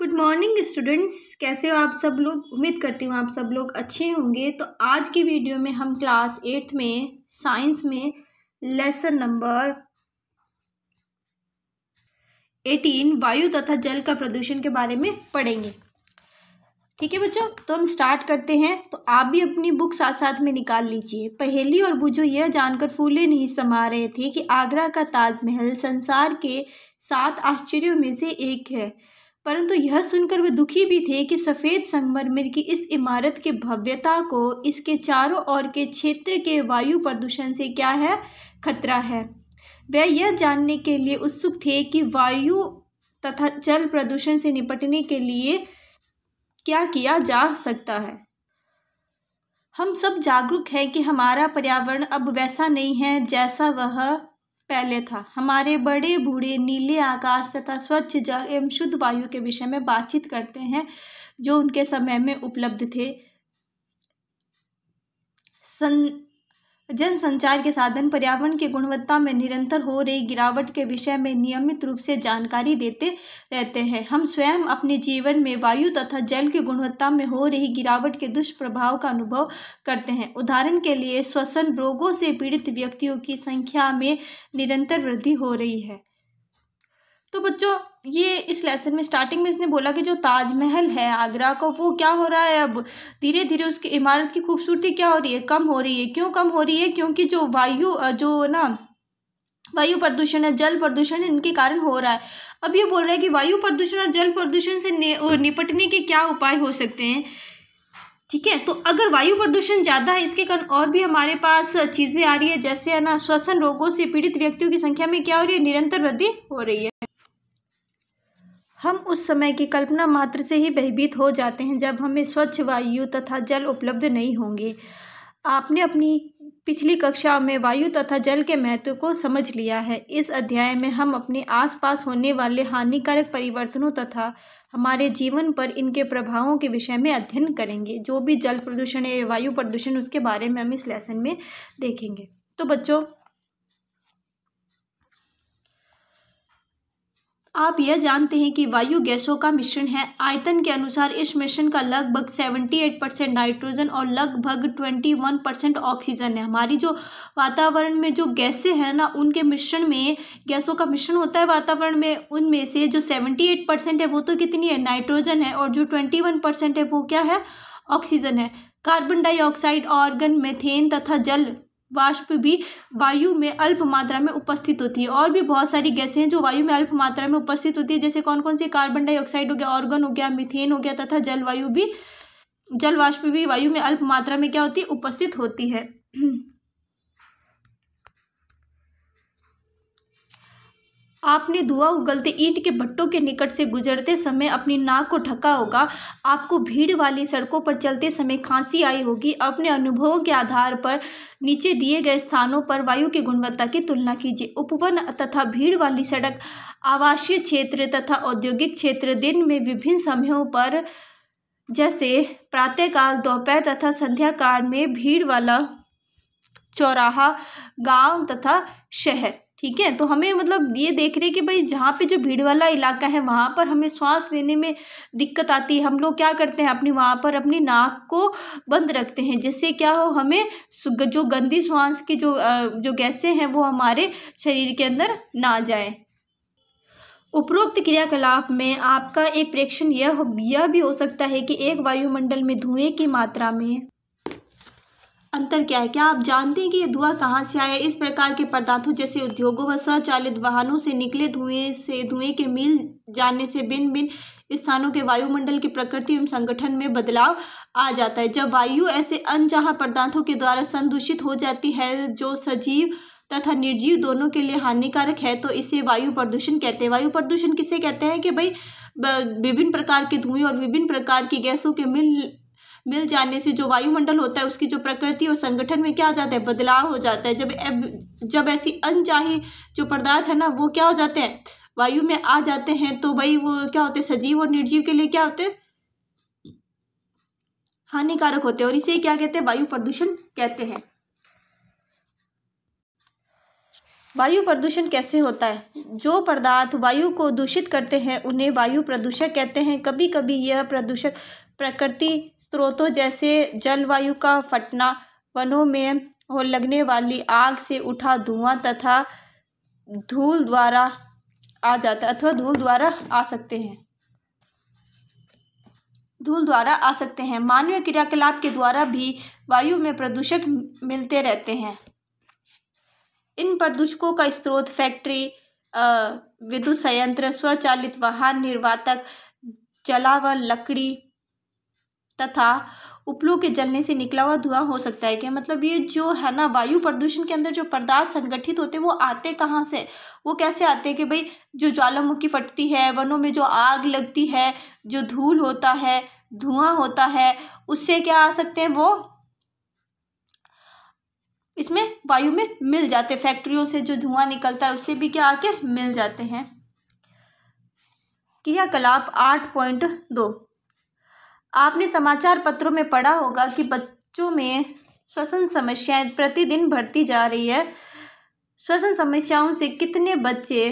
good morning students कैसे हो आप सब लोग उम्मीद करती हूँ आप सब लोग अच्छे होंगे तो आज की वीडियो में हम क्लास एट्थ में साइंस में लेसन नंबर एटीन वायु तथा जल का प्रदूषण के बारे में पढ़ेंगे ठीक है बच्चों तो हम स्टार्ट करते हैं तो आप भी अपनी बुक साथ साथ में निकाल लीजिए पहेली और बुझो यह जानकर फूले नहीं समा रहे थे कि आगरा का ताजमहल संसार के सात आश्चर्यों में से एक है परंतु यह सुनकर वे दुखी भी थे कि सफ़ेद संगमरमर की इस इमारत के भव्यता को इसके चारों ओर के क्षेत्र के वायु प्रदूषण से क्या है खतरा है वह यह जानने के लिए उत्सुक थे कि वायु तथा जल प्रदूषण से निपटने के लिए क्या किया जा सकता है हम सब जागरूक हैं कि हमारा पर्यावरण अब वैसा नहीं है जैसा वह पहले था हमारे बड़े बूढ़े नीले आकाश तथा स्वच्छ जल एवं शुद्ध वायु के विषय में बातचीत करते हैं जो उनके समय में उपलब्ध थे सन जनसंचार के साधन पर्यावरण की गुणवत्ता में निरंतर हो रही गिरावट के विषय में नियमित रूप से जानकारी देते रहते हैं हम स्वयं अपने जीवन में वायु तथा जल की गुणवत्ता में हो रही गिरावट के दुष्प्रभाव का अनुभव करते हैं उदाहरण के लिए श्वसन रोगों से पीड़ित व्यक्तियों की संख्या में निरंतर वृद्धि हो रही है तो बच्चों ये इस लेसन में स्टार्टिंग में इसने बोला कि जो ताजमहल है आगरा का वो क्या हो रहा है अब धीरे धीरे उसकी इमारत की खूबसूरती क्या हो रही है कम हो रही है क्यों कम हो रही है क्योंकि जो वायु जो ना वायु प्रदूषण है जल प्रदूषण इनके कारण हो रहा है अब ये बोल रहा है कि वायु प्रदूषण और जल प्रदूषण से निपटने के क्या उपाय हो सकते हैं ठीक है तो अगर वायु प्रदूषण ज़्यादा है इसके कारण और भी हमारे पास चीज़ें आ रही है जैसे है ना श्वसन रोगों से पीड़ित व्यक्तियों की संख्या में क्या हो रही है निरंतर वृद्धि हो रही है हम उस समय की कल्पना मात्र से ही भयभीत हो जाते हैं जब हमें स्वच्छ वायु तथा जल उपलब्ध नहीं होंगे आपने अपनी पिछली कक्षा में वायु तथा जल के महत्व को समझ लिया है इस अध्याय में हम अपने आसपास होने वाले हानिकारक परिवर्तनों तथा हमारे जीवन पर इनके प्रभावों के विषय में अध्ययन करेंगे जो भी जल प्रदूषण या वायु प्रदूषण उसके बारे में हम इस लेसन में देखेंगे तो बच्चों आप यह जानते हैं कि वायु गैसों का मिश्रण है आयतन के अनुसार इस मिश्रण का लगभग सेवेंटी एट परसेंट नाइट्रोजन और लगभग ट्वेंटी वन परसेंट ऑक्सीजन है हमारी जो वातावरण में जो गैसें हैं ना उनके मिश्रण में गैसों का मिश्रण होता है वातावरण में उनमें से जो सेवेंटी एट परसेंट है वो तो कितनी है नाइट्रोजन है और जो ट्वेंटी वन परसेंट है वो क्या है ऑक्सीजन है कार्बन डाइऑक्साइड ऑर्गन मेथेन तथा जल वाष्प भी वायु में अल्प मात्रा में उपस्थित होती है और भी बहुत सारी गैसें हैं जो वायु में अल्प मात्रा में उपस्थित होती है जैसे कौन कौन सी कार्बन डाइऑक्साइड हो गया ऑर्गन हो गया मिथेन हो गया तथा जलवायु भी जलवाष्प भी वायु में अल्प मात्रा में क्या होती है उपस्थित होती है आपने धुआं उगलते ईंट के भट्टों के निकट से गुजरते समय अपनी नाक को ढका होगा आपको भीड़ वाली सड़कों पर चलते समय खांसी आई होगी अपने अनुभवों के आधार पर नीचे दिए गए स्थानों पर वायु की गुणवत्ता की तुलना कीजिए उपवन तथा भीड़ वाली सड़क आवासीय क्षेत्र तथा औद्योगिक क्षेत्र दिन में विभिन्न समयों पर जैसे प्रातःकाल दोपहर तथा संध्या काल में भीड़ वाला चौराहा गांव तथा शहर ठीक है तो हमें मतलब ये देख रहे कि भाई जहाँ पे जो भीड़ वाला इलाका है वहाँ पर हमें सांस लेने में दिक्कत आती है हम लोग क्या करते हैं अपनी वहाँ पर अपनी नाक को बंद रखते हैं जिससे क्या हो हमें जो गंदी सांस की जो जो गैसें हैं वो हमारे शरीर के अंदर ना जाए उपरोक्त क्रियाकलाप में आपका एक प्रेक्षण यह यह भी हो सकता है कि एक वायुमंडल में धुएं की मात्रा में अंतर क्या है क्या आप जानते हैं कि यह धुआं कहाँ से आया इस प्रकार के पदार्थों जैसे उद्योगों व स्वचालित वाहनों से निकले धुएं से धुएं के मिल जाने से भिन्न भिन्न स्थानों के वायुमंडल की प्रकृति एवं संगठन में बदलाव आ जाता है जब वायु ऐसे अनचाहा पदार्थों के द्वारा संदूषित हो जाती है जो सजीव तथा निर्जीव दोनों के लिए हानिकारक है तो इसे वायु प्रदूषण कहते हैं वायु प्रदूषण किसे कहते हैं कि भाई विभिन्न प्रकार के धुएं और विभिन्न प्रकार की गैसों के मिल मिल जाने से जो वायुमंडल होता है उसकी जो प्रकृति और संगठन में क्या आ जाता है बदलाव हो जाता है जब जब ऐसी अनचाही जो पदार्थ है ना वो क्या हो जाते हैं वायु में आ जाते हैं तो भाई वो क्या होते हैं सजीव और निर्जीव के लिए क्या होते हैं हानिकारक होते हैं और इसे क्या कहते हैं वायु प्रदूषण कहते हैं वायु प्रदूषण कैसे होता है जो पदार्थ वायु को दूषित करते हैं उन्हें वायु प्रदूषक कहते हैं कभी कभी यह प्रदूषक प्रकृति स्रोतों जैसे जलवायु का फटना वनों में हो लगने वाली आग से उठा धुआं तथा धूल द्वारा आ जाता अथवा धूल द्वारा आ सकते हैं धूल द्वारा आ सकते हैं मानवीय क्रियाकलाप के द्वारा भी वायु में प्रदूषक मिलते रहते हैं इन प्रदूषकों का स्रोत फैक्ट्री विद्युत संयंत्र स्वचालित वाहन निर्वातक जलावन लकड़ी तथा उपलों के जलने से निकला हुआ धुआं हो सकता है कि मतलब ये जो है ना वायु प्रदूषण के अंदर जो पदार्थ संगठित होते हैं वो आते कहाँ से वो कैसे आते हैं कि भाई जो ज्वालामुखी फटती है वनों में जो आग लगती है जो धूल होता है धुआं होता है उससे क्या आ सकते हैं वो इसमें वायु में मिल जाते फैक्ट्रियों से जो धुआं निकलता है उससे भी क्या आके मिल जाते हैं क्रियाकलाप आठ पॉइंट दो आपने समाचार पत्रों में पढ़ा होगा कि बच्चों में श्वसन समस्याएं प्रतिदिन बढ़ती जा रही है श्वसन समस्याओं से कितने बच्चे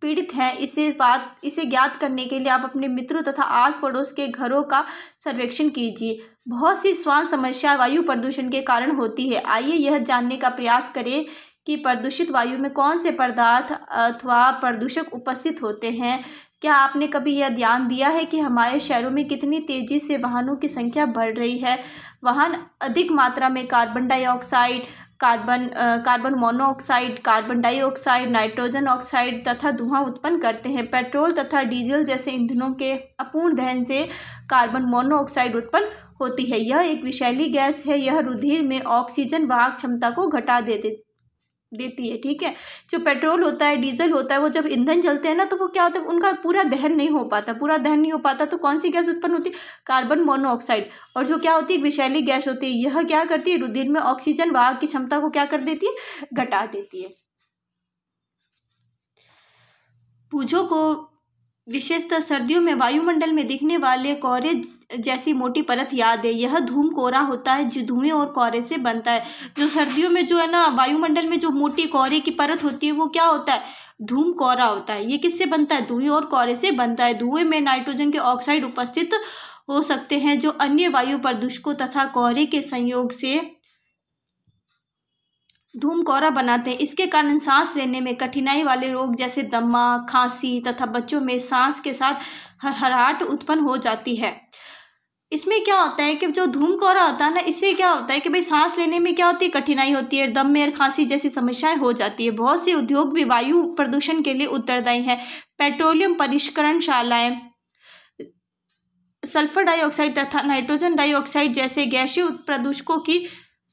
पीड़ित हैं इसे बात इसे ज्ञात करने के लिए आप अपने मित्रों तथा आस पड़ोस के घरों का सर्वेक्षण कीजिए बहुत सी श्वास समस्या वायु प्रदूषण के कारण होती है आइए यह जानने का प्रयास करें कि प्रदूषित वायु में कौन से पदार्थ अथवा प्रदूषक उपस्थित होते हैं क्या आपने कभी यह ध्यान दिया है कि हमारे शहरों में कितनी तेज़ी से वाहनों की संख्या बढ़ रही है वाहन अधिक मात्रा में carbon dioxide carbon carbon monoxide carbon dioxide nitrogen oxide तथा धुआं उत्पन्न करते हैं पेट्रोल तथा डीजल जैसे ईंधनों के अपूर्ण दहन से कार्बन मोनोऑक्साइड उत्पन्न होती है यह एक विषैली गैस है यह रुधिर में ऑक्सीजन वाहक क्षमता को घटा दे देती देती है ठीक है जो पेट्रोल होता है डीजल होता है वो जब ईंधन जलते हैं ना तो वो क्या होता है उनका पूरा दहन नहीं हो पाता पूरा दहन नहीं हो पाता तो कौन सी गैस उत्पन्न होती है कार्बन मोनोऑक्साइड और जो क्या होती है विषैली गैस होती है यह क्या करती है रुधिर में ऑक्सीजन वाहक की क्षमता को क्या कर देती है घटा देती है पूजो को विशेषतः सर्दियों में वायुमंडल में दिखने वाले कोहरे जैसी मोटी परत याद है यह धूम कोहरा होता है जो धुएं और कोहरे से बनता है जो सर्दियों में जो है ना वायुमंडल में जो मोटी कोहरे की परत होती है वो क्या होता है धूम कोहरा होता है ये किससे बनता है धुएं और कोहरे से बनता है धुएं में नाइट्रोजन के ऑक्साइड उपस्थित हो सकते हैं जो अन्य वायु प्रदूषकों तथा कोहरे के संयोग से धूम कोहरा बनाते हैं इसके कारण सांस लेने में कठिनाई वाले रोग जैसे दमा खांसी तथा बच्चों में सांस के साथ हरहराहट उत्पन्न हो जाती है इसमें क्या होता है कि जो धूम कोहरा होता है ना इससे क्या होता है कि भाई सांस लेने में क्या होती है कठिनाई होती है दम में और खांसी जैसी समस्याएं हो जाती है बहुत से उद्योग भी वायु प्रदूषण के लिए उत्तरदायी है पेट्रोलियम परिष्करण शालाएं सल्फर डाइऑक्साइड तथा नाइट्रोजन डाइऑक्साइड जैसे गैसीय प्रदूषकों की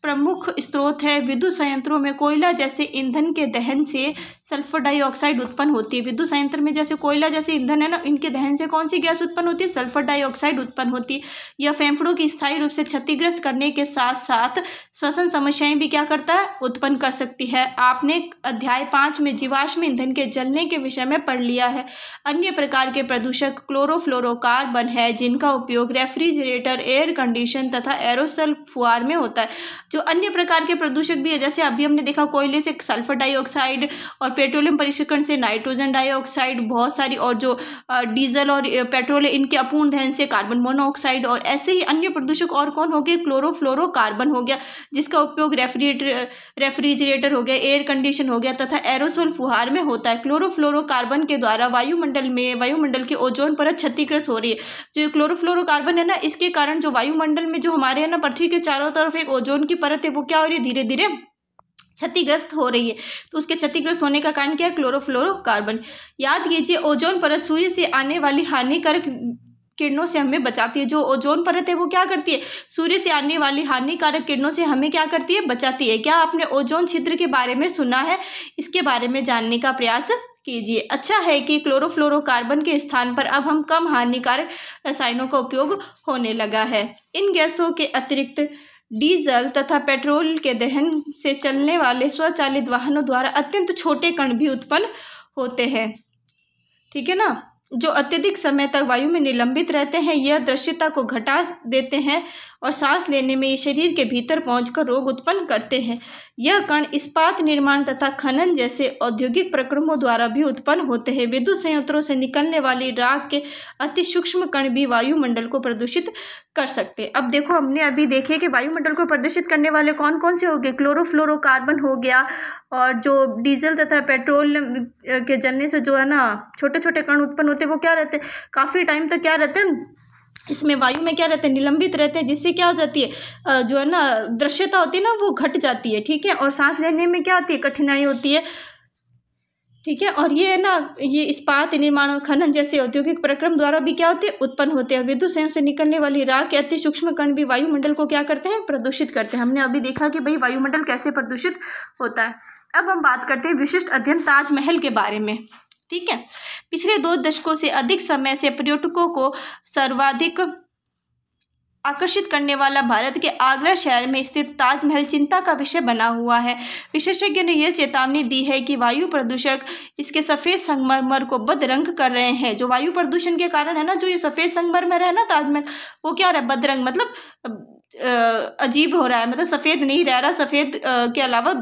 प्रमुख स्रोत है विद्युत संयंत्रों में कोयला जैसे ईंधन के दहन से सल्फर डाइऑक्साइड उत्पन्न होती है विद्युत संयंत्र में जैसे कोयला जैसे ईंधन है ना इनके दहन से कौन सी गैस उत्पन्न होती है सल्फर डाइऑक्साइड उत्पन्न होती है यह फेफड़ों की स्थायी रूप से क्षतिग्रस्त करने के साथ साथ श्वसन समस्याएं भी क्या करता है उत्पन्न कर सकती है आपने अध्याय पाँच में जीवाश्म ईंधन के जलने के विषय में पढ़ लिया है अन्य प्रकार के प्रदूषक क्लोरोफ्लोरोकार्बन है जिनका उपयोग रेफ्रिजरेटर एयर कंडीशन तथा एरोसल फुआर में होता है जो अन्य प्रकार के प्रदूषक भी है जैसे अभी हमने देखा कोयले से सल्फर डाइऑक्साइड और पेट्रोलियम परिसकरण से नाइट्रोजन डाइऑक्साइड बहुत सारी और जो डीजल और पेट्रोल है इनके अपूर्ण दहन से कार्बन मोनोऑक्साइड और ऐसे ही अन्य प्रदूषक और कौन हो गए क्लोरोफ्लोरो कार्बन हो गया जिसका उपयोग रेफ्रिजरेटर रेफ्रिजरेटर हो गया एयर कंडीशन हो गया तथा एरोसोल फुहार में होता है क्लोरोफ्लोरो कार्बन के द्वारा वायुमंडल में वायुमंडल की ओजोन परत क्षतिग्रस्त हो रही है जो क्लोरोफ्लोरो कार्बन है ना इसके कारण जो वायुमंडल में जो हमारे है ना पृथ्वी के चारों तरफ एक ओजोन की परत है वो क्या हो रही है धीरे धीरे क्षतिग्रस्त हो रही है तो उसके क्षतिग्रस्त होने का कारण क्या है क्लोरोफ्लोरोकार्बन याद कीजिए ओजोन परत सूर्य से आने वाली हानिकारक किरणों से हमें बचाती है जो ओजोन परत है वो क्या करती है सूर्य से आने वाली हानिकारक किरणों से हमें क्या करती है बचाती है क्या आपने ओजोन छिद्र के बारे में सुना है इसके बारे में जानने का प्रयास कीजिए अच्छा है कि क्लोरोफ्लोरोकार्बन के स्थान पर अब हम कम हानिकारक रसायनों का उपयोग होने लगा है इन गैसों के अतिरिक्त डीजल तथा पेट्रोल के दहन से चलने वाले स्वचालित वाहनों द्वारा अत्यंत छोटे कण भी उत्पन्न होते हैं ठीक है ना जो अत्यधिक समय तक वायु में निलंबित रहते हैं यह दृश्यता को घटा देते हैं और सांस लेने में ये शरीर के भीतर पहुंचकर रोग उत्पन्न करते हैं यह कण इस्पात निर्माण तथा खनन जैसे औद्योगिक प्रक्रमों द्वारा भी उत्पन्न होते हैं विद्युत संयंत्रों से निकलने वाली राग के अति सूक्ष्म कण भी वायुमंडल को प्रदूषित कर सकते हैं अब देखो हमने अभी देखे कि वायुमंडल को प्रदूषित करने वाले कौन कौन से हो गए क्लोरोफ्लोरोकार्बन हो गया और जो डीजल तथा पेट्रोल के जलने से जो है ना छोटे छोटे कण उत्पन्न होते हैं वो क्या रहते हैं काफ़ी टाइम तक तो क्या रहते हैं इसमें वायु में क्या रहते हैं निलंबित रहते हैं जिससे क्या हो जाती है जो है ना दृश्यता होती है ना वो घट जाती है ठीक है और सांस लेने में क्या होती है कठिनाई होती है ठीक है और ये है ना ये इस्पात निर्माण और खनन जैसे औद्योगिक प्रक्रम द्वारा भी क्या होते हैं उत्पन्न होते हैं विद्युत संयोग से निकलने वाली राख के अति सूक्ष्म कण भी वायुमंडल को क्या करते हैं प्रदूषित करते हैं हमने अभी देखा कि भाई वायुमंडल कैसे प्रदूषित होता है अब हम बात करते हैं विशिष्ट अध्ययन ताजमहल के बारे में ठीक है पिछले दो दशकों से अधिक समय से पर्यटकों को सर्वाधिक आकर्षित करने वाला भारत के आगरा शहर में स्थित ताजमहल चिंता का विषय बना हुआ है विशेषज्ञ ने यह चेतावनी दी है कि वायु प्रदूषक इसके सफ़ेद संगमरमर को बदरंग कर रहे हैं जो वायु प्रदूषण के कारण है ना जो ये सफ़ेद संगमरमर है ना ताजमहल वो क्या रहा है बदरंग मतलब अजीब हो रहा है मतलब सफ़ेद नहीं रह रहा सफ़ेद के अलावा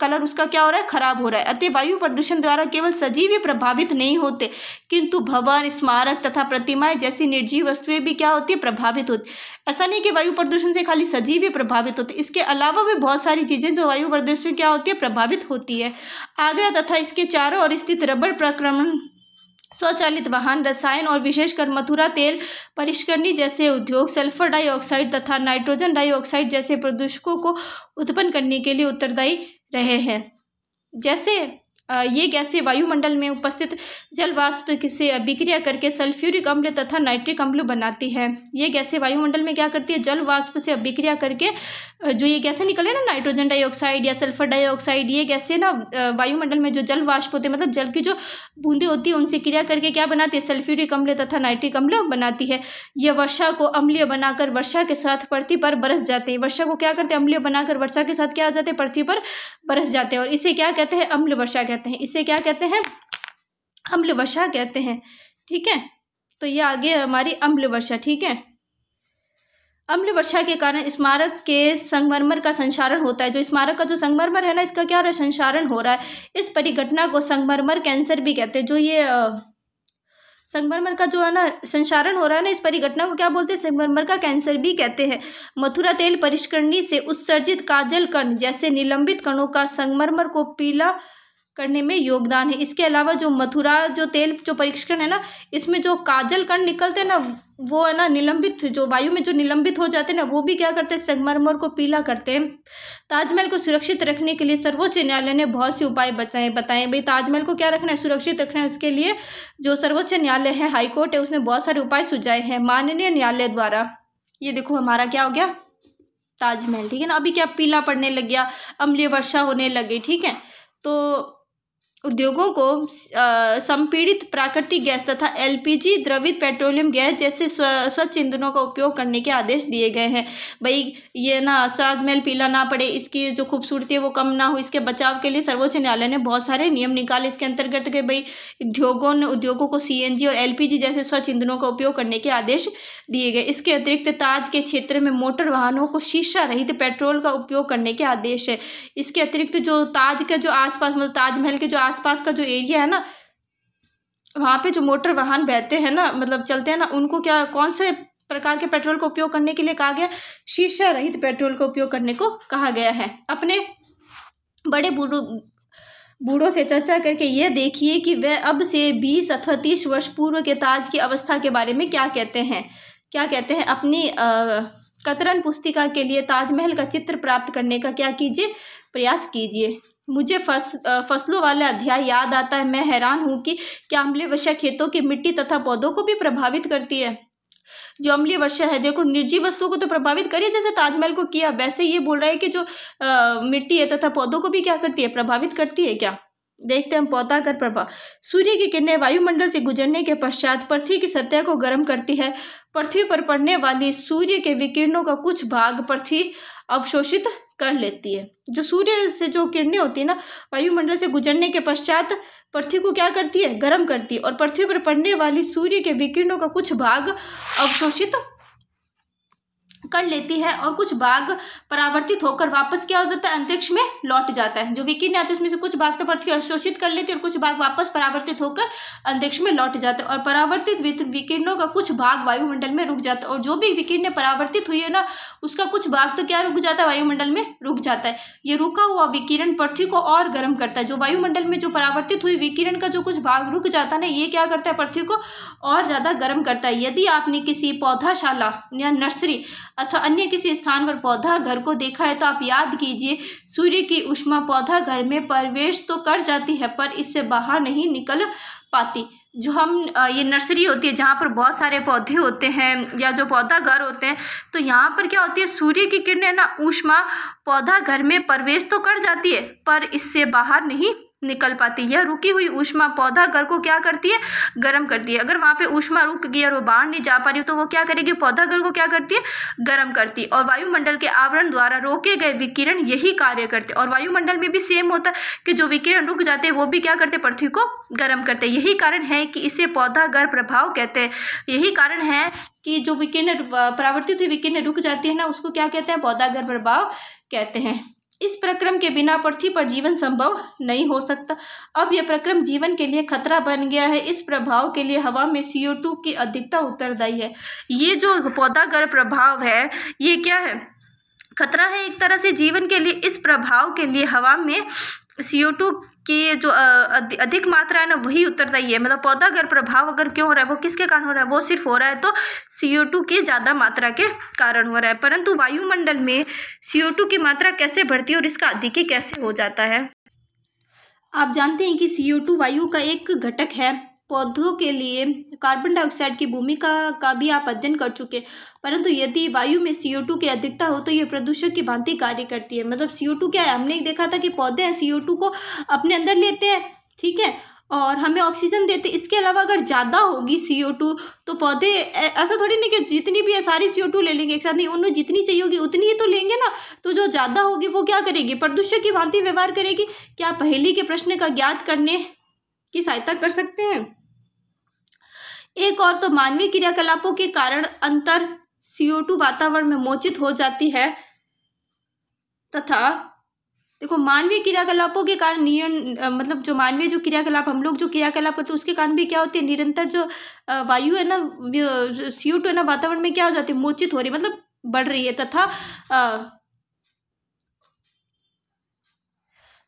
कलर उसका क्या हो रहा है खराब हो रहा है अतः वायु प्रदूषण द्वारा केवल सजीव ही प्रभावित नहीं होते किंतु भवन स्मारक तथा प्रतिमाएं जैसी निर्जीव वस्तुएं भी क्या होती है प्रभावित होती ऐसा नहीं कि वायु प्रदूषण से खाली सजीव ही प्रभावित होते इसके अलावा भी बहुत सारी चीज़ें जो वायु प्रदूषण क्या होती है प्रभावित होती है आगरा तथा इसके चारों ओर स्थित रबड़ प्रक्रमण स्वचालित वाहन रसायन और विशेषकर मथुरा तेल परिष्करणी जैसे उद्योग सल्फर डाइऑक्साइड तथा नाइट्रोजन डाइऑक्साइड जैसे प्रदूषकों को उत्पन्न करने के लिए उत्तरदायी रहे हैं जैसे ये गैसें वायुमंडल में उपस्थित जलवाष्प से अभिक्रिया करके सल्फ्यूरिक अम्ल तथा नाइट्रिक अम्ल बनाती है ये गैसें वायुमंडल में क्या करती है जलवाष्प से अभिक्रिया करके जो ये गैसें निकले ना नाइट्रोजन डाइऑक्साइड या सल्फर डाइऑक्साइड ये गैसें ना वायुमंडल में जो जल वाष्प होते हैं मतलब जल की जो बूंदे होती है उनसे क्रिया करके क्या बनाती है सल्फ्यूरिक अम्ल तथा नाइट्रिक अम्ल बनाती है यह वर्षा को अम्लीय बनाकर वर्षा के साथ पृथ्वी पर बरस जाते हैं वर्षा को क्या करते हैं अम्लीय बनाकर वर्षा के साथ क्या हो जाते हैं पृथ्वी पर बरस जाते हैं और इसे क्या कहते हैं अम्ल वर्षा कहते हैं कहते हैं इसे क्या कहते हैं अम्ल वर्षा कहते हैं ठीक है तो ये आगे हमारी अम्ल वर्षा ठीक है अम्ल वर्षा के कारण स्मारक के संगमरमर का संचारण होता है जो स्मारक का जो संगमरमर है ना इसका क्या हो रहा है संचारण हो रहा है इस परिघटना को संगमरमर कैंसर भी कहते हैं जो ये संगमरमर का जो है ना संचारण हो रहा है ना इस परिघटना को क्या बोलते हैं संगमरमर का कैंसर भी कहते हैं मथुरा तेल परिष्करणी से उत्सर्जित काजल कण जैसे निलंबित कणों का संगमरमर को पीला करने में योगदान है इसके अलावा जो मथुरा जो तेल जो परीक्षण है ना इसमें जो काजल कण निकलते हैं ना वो है ना निलंबित जो वायु में जो निलंबित हो जाते हैं ना वो भी क्या करते हैं संगमरमर को पीला करते हैं ताजमहल को सुरक्षित रखने के लिए सर्वोच्च न्यायालय ने बहुत से उपाय बचाए बताए भाई ताजमहल को क्या रखना है सुरक्षित रखना है उसके लिए जो सर्वोच्च न्यायालय है हाईकोर्ट है उसने बहुत सारे उपाय सुझाए हैं माननीय न्यायालय द्वारा ये देखो हमारा क्या हो गया ताजमहल ठीक है ना अभी क्या पीला पड़ने लग गया अम्लीय वर्षा होने लगी ठीक है तो उद्योगों को संपीड़ित प्राकृतिक गैस तथा एल पी जी द्रवित पेट्रोलियम गैस जैसे स्वच्छ ईंधनों का उपयोग करने के आदेश दिए गए हैं भाई ये ना साथ मेल पीला ना पड़े इसकी जो खूबसूरती है वो कम ना हो इसके बचाव के लिए सर्वोच्च न्यायालय ने बहुत सारे नियम निकाले इसके अंतर्गत के भाई उद्योगों ने उद्योगों को सी एन जी और एल पी जी जैसे स्वच्छ ईंधनों का उपयोग करने के आदेश दिए गए इसके अतिरिक्त ताज के क्षेत्र में मोटर वाहनों को शीशा रहित पेट्रोल का उपयोग करने के आदेश है इसके अतिरिक्त जो ताज का जो आसपास मतलब ताजमहल के जो आसपास का जो एरिया है ना वहाँ पे जो मोटर वाहन बहते हैं ना मतलब चलते हैं ना उनको क्या कौन से प्रकार के पेट्रोल का उपयोग करने के लिए कहा गया शीशा रहित पेट्रोल का उपयोग करने को कहा गया है अपने बड़े बूढ़ों बूढ़ों से चर्चा करके ये देखिए कि वे अब से बीस अथवा तीस वर्ष पूर्व के ताज की अवस्था के बारे में क्या कहते हैं क्या कहते हैं अपनी आ, कतरन पुस्तिका के लिए ताजमहल का चित्र प्राप्त करने का क्या कीजिए प्रयास कीजिए मुझे फस फसलों वाला अध्याय याद आता है मैं हैरान हूँ कि क्या अम्लीय वर्षा खेतों की मिट्टी तथा पौधों को भी प्रभावित करती है जो अम्लीय वर्षा है देखो निर्जीव वस्तुओं को तो प्रभावित करिए जैसे ताजमहल को किया वैसे ये बोल रहा है कि जो आ, मिट्टी है तथा पौधों को भी क्या करती है प्रभावित करती है क्या देखते हैं पौधा कर प्रभाव सूर्य की किरणें वायुमंडल से गुजरने के पश्चात पृथ्वी की सतह को गर्म करती है पृथ्वी पर पड़ने वाली सूर्य के विकिरणों का कुछ भाग पृथ्वी अवशोषित कर लेती है जो सूर्य से जो किरणें होती है ना वायुमंडल से गुजरने के पश्चात पृथ्वी को क्या करती है गर्म करती है और पृथ्वी पर पड़ने वाली सूर्य के विकिरणों का कुछ भाग अवशोषित कर लेती है और कुछ भाग परावर्तित होकर वापस क्या हो जाता है अंतरिक्ष में लौट जाता है जो विकिरण आती तो है उसमें से कुछ भाग तो पृथ्वी अवशोषित कर लेती है और कुछ भाग वापस परावर्तित होकर अंतरिक्ष में लौट जाता है और परावर्तित विकिरणों का कुछ भाग वायुमंडल में रुक जाता है और जो भी विकिरण परावर्तित हुई है ना उसका कुछ भाग तो क्या रुक जाता है वायुमंडल में रुक जाता है ये रुका हुआ विकिरण पृथ्वी को और गर्म करता है जो वायुमंडल में जो परावर्तित हुई विकिरण का जो कुछ भाग रुक जाता है ना ये क्या करता है पृथ्वी को और ज़्यादा गर्म करता है यदि आपने किसी पौधाशाला या नर्सरी अथवा अन्य किसी स्थान पर पौधा घर को देखा है तो आप याद कीजिए सूर्य की उष्मा पौधा घर में प्रवेश तो कर जाती है पर इससे बाहर नहीं निकल पाती जो हम ये नर्सरी होती है जहाँ पर बहुत सारे पौधे होते हैं या जो पौधा घर होते हैं तो यहाँ पर क्या होती है सूर्य की किरणें ना ऊष्मा पौधा घर में प्रवेश तो कर जाती है पर इससे बाहर नहीं निकल पाती है रुकी हुई ऊष्मा पौधा घर को क्या करती है गर्म करती है अगर वहाँ पे ऊष्मा रुक गई और वो बाहर नहीं जा पा रही तो वो क्या करेगी पौधा घर को क्या करती है गर्म करती है और वायुमंडल के आवरण द्वारा रोके गए विकिरण यही कार्य करते और वायुमंडल में भी सेम होता है कि जो विकिरण रुक जाते हैं वो भी क्या करते पृथ्वी को गर्म करते यही कारण है कि इसे पौधा घर प्रभाव कहते हैं यही कारण है कि जो विकिरण परावर्तित हुई विकिरण रुक जाती है ना उसको क्या कहते हैं पौधा घर प्रभाव कहते हैं इस प्रक्रम के बिना पृथ्वी पर जीवन संभव नहीं हो सकता अब यह प्रक्रम जीवन के लिए खतरा बन गया है इस प्रभाव के लिए हवा में सी की अधिकता उत्तरदायी है ये जो पौधागर प्रभाव है ये क्या है खतरा है एक तरह से जीवन के लिए इस प्रभाव के लिए हवा में सी ओ टू कि जो अधिक मात्रा है ना वही उत्तरदायी है मतलब पौधा अगर प्रभाव अगर क्यों हो रहा है वो किसके कारण हो रहा है वो सिर्फ हो रहा है तो सी ओ टू की ज़्यादा मात्रा के कारण हो रहा है परंतु वायुमंडल में सी ओ टू की मात्रा कैसे बढ़ती है और इसका अधिक कैसे हो जाता है आप जानते हैं कि सी ओ टू वायु का एक घटक है पौधों के लिए कार्बन डाइऑक्साइड की भूमिका का भी आप अध्ययन कर चुके परंतु यदि वायु में सी की अधिकता हो तो ये प्रदूषक की भांति कार्य करती है मतलब सी क्या है हमने देखा था कि पौधे हैं सी को अपने अंदर लेते हैं ठीक है और हमें ऑक्सीजन देते इसके अलावा अगर ज़्यादा होगी सी ओ टू तो पौधे ऐसा थोड़ी नहीं कि जितनी भी है सारी सी ओ टू ले लेंगे एक साथ नहीं उनमें जितनी चाहिए होगी उतनी ही तो लेंगे ना तो जो ज़्यादा होगी वो क्या करेगी प्रदूषक की भांति व्यवहार करेगी क्या पहली के प्रश्न का ज्ञात करने की सहायता कर सकते हैं एक और तो मानवीय क्रियाकलापों के कारण अंतर सीओ टू वातावरण में मोचित हो जाती है तथा देखो मानवीय क्रियाकलापों के कारण नियन मतलब जो मानवीय जो क्रियाकलाप हम लोग जो क्रियाकलाप करते हैं उसके कारण भी क्या होती है निरंतर जो वायु है ना सीओ टू है ना वातावरण में क्या हो जाती है मोचित हो रही मतलब बढ़ रही है तथा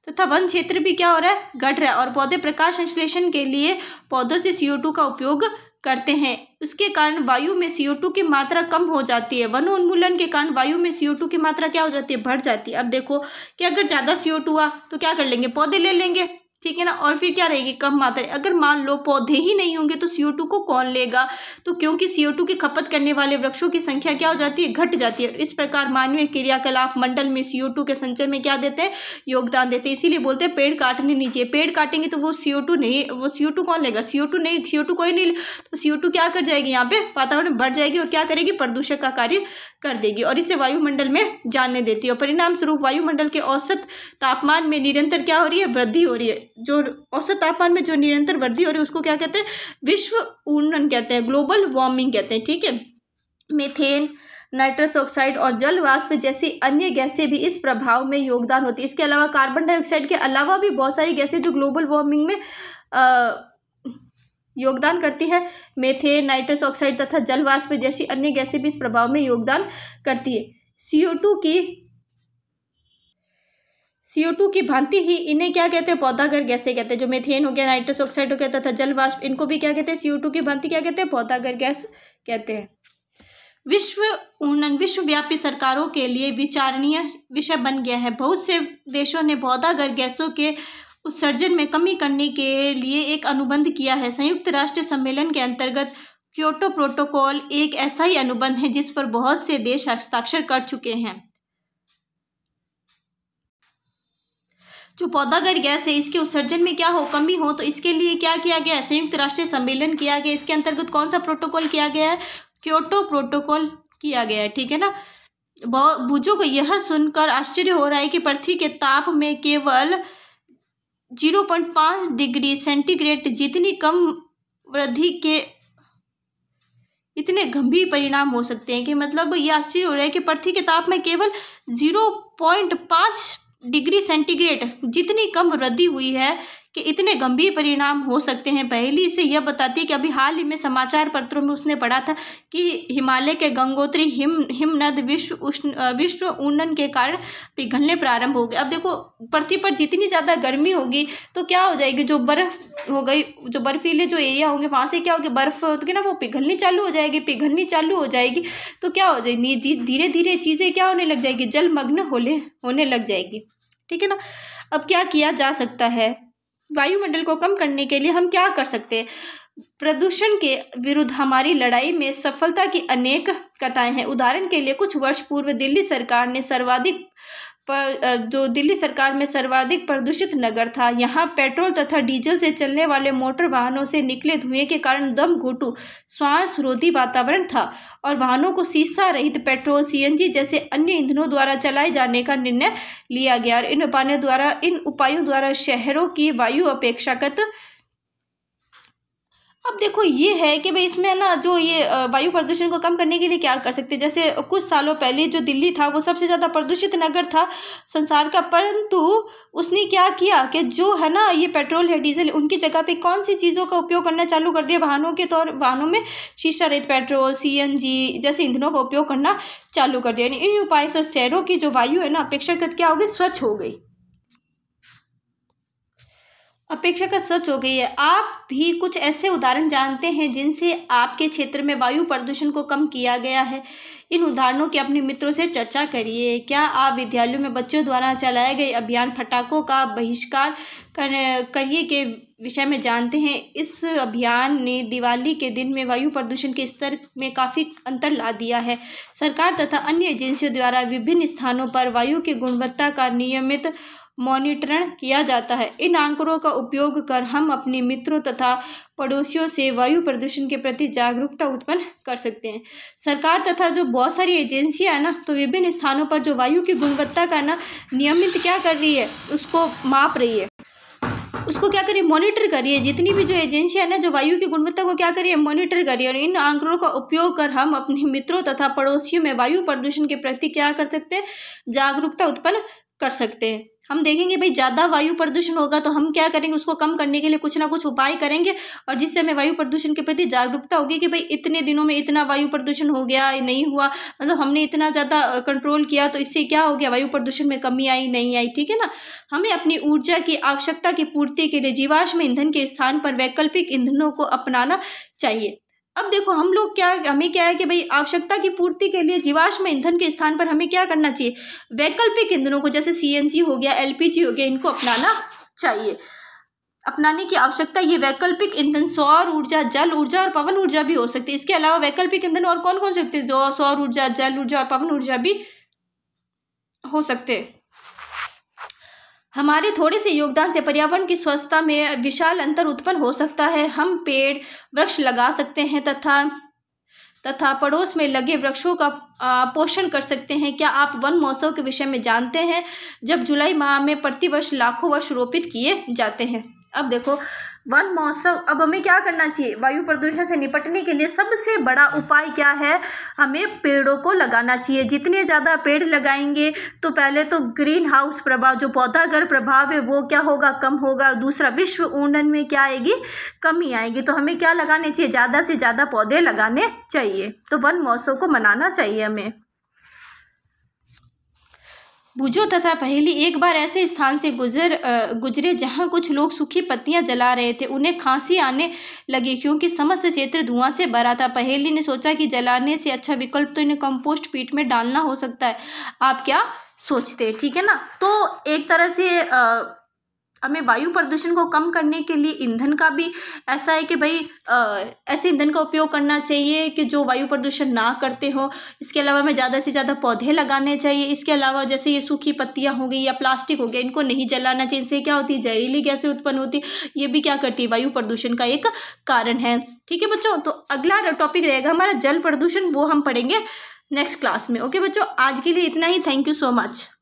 तथा वन क्षेत्र भी क्या हो रहा है घट रहा है और पौधे प्रकाश संश्लेषण के लिए पौधों से सीओ टू का उपयोग करते हैं उसके कारण वायु में सी की मात्रा कम हो जाती है वन उन्मूलन के कारण वायु में सी की मात्रा क्या हो जाती है बढ़ जाती है अब देखो कि अगर ज़्यादा सी हुआ तो क्या कर लेंगे पौधे ले लेंगे ठीक है ना और फिर क्या रहेगी कम मात्रा अगर मान लो पौधे ही नहीं होंगे तो सी को कौन लेगा तो क्योंकि सी की खपत करने वाले वृक्षों की संख्या क्या हो जाती है घट जाती है इस प्रकार मानवीय क्रियाकलाप मंडल में सी के संचय में क्या देते हैं योगदान देते हैं इसीलिए बोलते हैं पेड़ काटने नहीं चाहिए पेड़ काटेंगे तो वो सी नहीं वो सी कौन लेगा सी नहीं सी कोई नहीं तो सी क्या कर जाएगी यहाँ पे वातावरण बढ़ जाएगी और क्या करेगी प्रदूषक का कार्य कर देगी और इसे वायुमंडल में जानने देती है और परिणाम स्वरूप वायुमंडल के औसत तापमान में निरंतर क्या हो रही है वृद्धि हो रही है जो औसत तापमान में जो निरंतर वृद्धि हो रही है उसको क्या कहते हैं विश्व उन्नयन कहते हैं ग्लोबल वार्मिंग कहते हैं ठीक है मीथेन नाइट्रस ऑक्साइड और जल वाष्प जैसी अन्य गैसें भी इस प्रभाव में योगदान होती है इसके अलावा कार्बन डाइऑक्साइड के अलावा भी बहुत सारी गैसें जो ग्लोबल वार्मिंग में आ, योगदान करती है मेथेन नाइट्रस ऑक्साइड तथा जल वाष्प जैसी अन्य गैसें भी इस प्रभाव में योगदान करती है सीओ टू की सी की भांति ही इन्हें क्या कहते हैं पौधागर गैसें कहते हैं जो मेथेन हो गया नाइट्रस ऑक्साइड हो गया तथा जल वाष्प इनको भी क्या कहते हैं सी की भांति क्या कहते हैं पौधागर गैस कहते हैं विश्व उन्नयन विश्वव्यापी सरकारों के लिए विचारणीय विषय बन गया है बहुत से देशों ने पौधागर गैसों के उत्सर्जन में कमी करने के लिए एक अनुबंध किया है संयुक्त राष्ट्र सम्मेलन के अंतर्गत क्योटो प्रोटोकॉल एक ऐसा ही अनुबंध है जिस पर बहुत से देश हस्ताक्षर कर चुके हैं जो पौधागर गैस है इसके उत्सर्जन में क्या हो कमी हो तो इसके लिए क्या किया गया है संयुक्त राष्ट्र सम्मेलन किया गया इसके अंतर्गत कौन सा प्रोटोकॉल किया गया है क्योटो प्रोटोकॉल किया गया है ठीक है ना बुजुर्ग यह सुनकर आश्चर्य हो रहा है कि पृथ्वी के ताप में केवल जीरो पॉइंट पाँच डिग्री सेंटीग्रेड जितनी कम वृद्धि के इतने गंभीर परिणाम हो सकते हैं कि मतलब यह आश्चर्य हो रहा है कि पृथ्वी के ताप में केवल जीरो पॉइंट पाँच डिग्री सेंटीग्रेड जितनी कम वृद्धि हुई है कि इतने गंभीर परिणाम हो सकते हैं पहली इसे यह बताती है कि अभी हाल ही में समाचार पत्रों में उसने पढ़ा था कि हिमालय के गंगोत्री हिम हिमनद विश्व उष्ण विश्व उन्नन के कारण पिघलने प्रारंभ हो गए अब देखो पृथ्वी पर जितनी ज़्यादा गर्मी होगी तो क्या हो जाएगी जो बर्फ़ हो गई जो बर्फीले जो एरिया होंगे वहाँ से क्या होगी बर्फ़ होगी ना वो पिघलनी चालू हो जाएगी पिघलनी चालू हो जाएगी तो क्या हो जाएगी धीरे धीरे चीज़ें क्या होने लग जाएगी जलमग्न होने होने लग जाएगी ठीक है ना अब क्या किया जा सकता है वायुमंडल को कम करने के लिए हम क्या कर सकते हैं प्रदूषण के विरुद्ध हमारी लड़ाई में सफलता की अनेक कथाएं हैं उदाहरण के लिए कुछ वर्ष पूर्व दिल्ली सरकार ने सर्वाधिक पर जो दिल्ली सरकार में सर्वाधिक प्रदूषित नगर था यहाँ पेट्रोल तथा डीजल से चलने वाले मोटर वाहनों से निकले धुएं के कारण दम घुटू श्वास रोधी वातावरण था और वाहनों को सीसा रहित पेट्रोल सीएनजी जैसे अन्य ईंधनों द्वारा चलाए जाने का निर्णय लिया गया और इन उपायों द्वारा इन उपायों द्वारा शहरों की वायु अपेक्षाकृत अब देखो ये है कि भाई इसमें ना जो ये वायु प्रदूषण को कम करने के लिए क्या कर सकते हैं जैसे कुछ सालों पहले जो दिल्ली था वो सबसे ज़्यादा प्रदूषित नगर था संसार का परंतु उसने क्या किया कि जो है ना ये पेट्रोल है डीजल उनकी जगह पे कौन सी चीज़ों का उपयोग करना चालू कर दिया वाहनों के तौर वाहनों में शीशा रहित पेट्रोल सी जैसे ईंधनों का उपयोग करना चालू कर दिया इन उपायों से शहरों की जो वायु है ना अपेक्षाकृत क्या हो गई स्वच्छ हो गई अपेक्षाकृत सच हो गई है आप भी कुछ ऐसे उदाहरण जानते हैं जिनसे आपके क्षेत्र में वायु प्रदूषण को कम किया गया है इन उदाहरणों की अपने मित्रों से चर्चा करिए क्या आप विद्यालयों में बच्चों द्वारा चलाए गए अभियान फटाकों का बहिष्कार करिए के विषय में जानते हैं इस अभियान ने दिवाली के दिन में वायु प्रदूषण के स्तर में काफ़ी अंतर ला दिया है सरकार तथा अन्य एजेंसियों द्वारा विभिन्न स्थानों पर वायु की गुणवत्ता का नियमित मॉनिटरण किया जाता है इन आंकड़ों का उपयोग कर हम अपने मित्रों तथा पड़ोसियों से वायु प्रदूषण के प्रति जागरूकता उत्पन्न कर सकते हैं सरकार तथा जो बहुत सारी एजेंसियाँ है ना तो विभिन्न स्थानों पर जो वायु की गुणवत्ता का ना नियमित क्या कर रही है उसको माप रही है उसको क्या करिए मॉनिटर करिए जितनी भी जो एजेंसियाँ ना जो वायु की गुणवत्ता को क्या करिए मॉनिटर करिए और इन आंकड़ों का उपयोग कर हम अपने मित्रों तथा पड़ोसियों में वायु प्रदूषण के प्रति क्या कर सकते हैं जागरूकता उत्पन्न कर सकते हैं हम देखेंगे भाई ज़्यादा वायु प्रदूषण होगा तो हम क्या करेंगे उसको कम करने के लिए कुछ ना कुछ उपाय करेंगे और जिससे हमें वायु प्रदूषण के प्रति जागरूकता होगी कि भाई इतने दिनों में इतना वायु प्रदूषण हो गया नहीं हुआ मतलब हमने इतना ज़्यादा कंट्रोल किया तो इससे क्या हो गया वायु प्रदूषण में कमी आई नहीं आई ठीक है ना हमें अपनी ऊर्जा की आवश्यकता की पूर्ति के लिए जीवाश्म ईंधन के स्थान पर वैकल्पिक ईंधनों को अपनाना चाहिए अब देखो हम लोग क्या हमें क्या है कि भाई आवश्यकता की पूर्ति के लिए जीवाश्म ईंधन के स्थान पर हमें क्या करना चाहिए वैकल्पिक ईंधनों को जैसे सीएनजी हो गया एलपीजी हो गया इनको अपनाना चाहिए अपनाने की आवश्यकता ये वैकल्पिक ईंधन सौर ऊर्जा जल ऊर्जा और पवन ऊर्जा भी हो सकती है इसके अलावा वैकल्पिक ईंधन और कौन कौन सकते हैं जो सौर ऊर्जा जल ऊर्जा और पवन ऊर्जा भी हो सकते हैं हमारे थोड़े से योगदान से पर्यावरण की स्वच्छता में विशाल अंतर उत्पन्न हो सकता है हम पेड़ वृक्ष लगा सकते हैं तथा तथा पड़ोस में लगे वृक्षों का पोषण कर सकते हैं क्या आप वन महोत्सव के विषय में जानते हैं जब जुलाई माह में प्रतिवर्ष लाखों वर्ष रोपित किए जाते हैं अब देखो वन महोत्सव अब हमें क्या करना चाहिए वायु प्रदूषण से निपटने के लिए सबसे बड़ा उपाय क्या है हमें पेड़ों को लगाना चाहिए जितने ज़्यादा पेड़ लगाएंगे तो पहले तो ग्रीन हाउस प्रभाव जो पौधागर प्रभाव है वो क्या होगा कम होगा दूसरा विश्व ऊंडन में क्या आएगी कमी आएगी तो हमें क्या लगाने चाहिए ज़्यादा से ज़्यादा पौधे लगाने चाहिए तो वन महोत्सव को मनाना चाहिए हमें बूझो तथा पहेली एक बार ऐसे स्थान से गुजर गुजरे जहाँ कुछ लोग सूखी पत्तियाँ जला रहे थे उन्हें खांसी आने लगी क्योंकि समस्त क्षेत्र धुआं से भरा था पहेली ने सोचा कि जलाने से अच्छा विकल्प तो इन्हें कंपोस्ट पीट में डालना हो सकता है आप क्या सोचते हैं ठीक है ना तो एक तरह से आ, हमें वायु प्रदूषण को कम करने के लिए ईंधन का भी ऐसा है कि भाई ऐसे ईंधन का उपयोग करना चाहिए कि जो वायु प्रदूषण ना करते हो इसके अलावा हमें ज़्यादा से ज़्यादा पौधे लगाने चाहिए इसके अलावा जैसे ये सूखी पत्तियाँ हो गई या प्लास्टिक हो गया इनको नहीं जलाना चाहिए इनसे क्या होती है जहरीली गैसें उत्पन्न होती ये भी क्या करती है वायु प्रदूषण का एक कारण है ठीक है बच्चों तो अगला टॉपिक रहेगा हमारा जल प्रदूषण वो हम पढ़ेंगे नेक्स्ट क्लास में ओके बच्चों आज के लिए इतना ही थैंक यू सो मच